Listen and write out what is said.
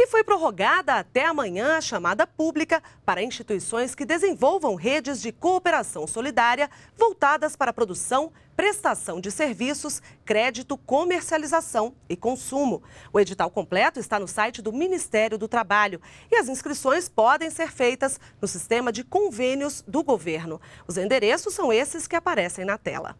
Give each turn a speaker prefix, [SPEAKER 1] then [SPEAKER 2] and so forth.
[SPEAKER 1] E foi prorrogada até amanhã a chamada pública para instituições que desenvolvam redes de cooperação solidária voltadas para a produção, prestação de serviços, crédito, comercialização e consumo. O edital completo está no site do Ministério do Trabalho e as inscrições podem ser feitas no sistema de convênios do governo. Os endereços são esses que aparecem na tela.